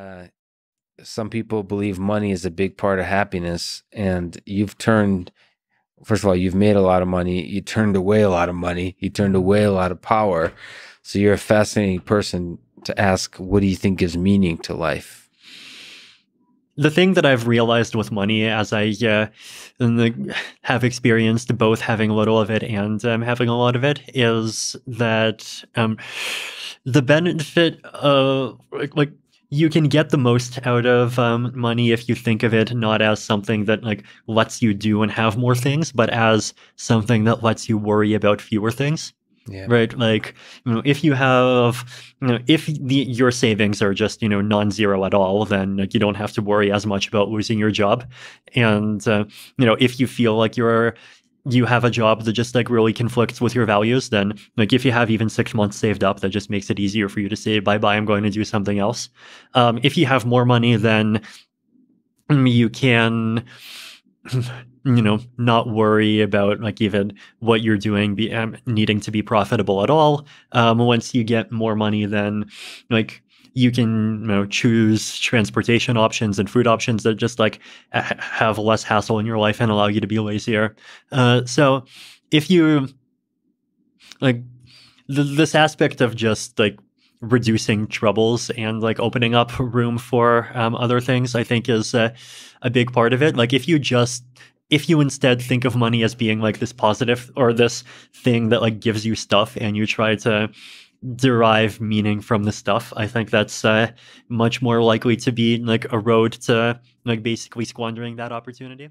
Uh, some people believe money is a big part of happiness, and you've turned. First of all, you've made a lot of money. You turned away a lot of money. You turned away a lot of power. So you're a fascinating person to ask. What do you think gives meaning to life? the thing that I've realized with money as I uh, have experienced both having little of it and um, having a lot of it is that um, the benefit of like, like you can get the most out of um, money if you think of it not as something that like lets you do and have more things, but as something that lets you worry about fewer things. Yeah. Right. Like, you know, if you have, you know, if the, your savings are just, you know, non-zero at all, then like, you don't have to worry as much about losing your job. And, uh, you know, if you feel like you're you have a job that just like really conflicts with your values, then like if you have even six months saved up, that just makes it easier for you to say bye bye. I'm going to do something else. Um, if you have more money, then mm, you can, you know, not worry about like even what you're doing be, um, needing to be profitable at all. Um, once you get more money, then like you can you know, choose transportation options and food options that just like have less hassle in your life and allow you to be lazier. Uh, so if you like th- this aspect of just like reducing troubles and like opening up room for um, other things, I think is uh, a big part of it. Like if you just if you instead think of money as being like this positive or this thing that like gives you stuff and you try to derive meaning from the stuff. I think that's uh, much more likely to be like a road to like basically squandering that opportunity.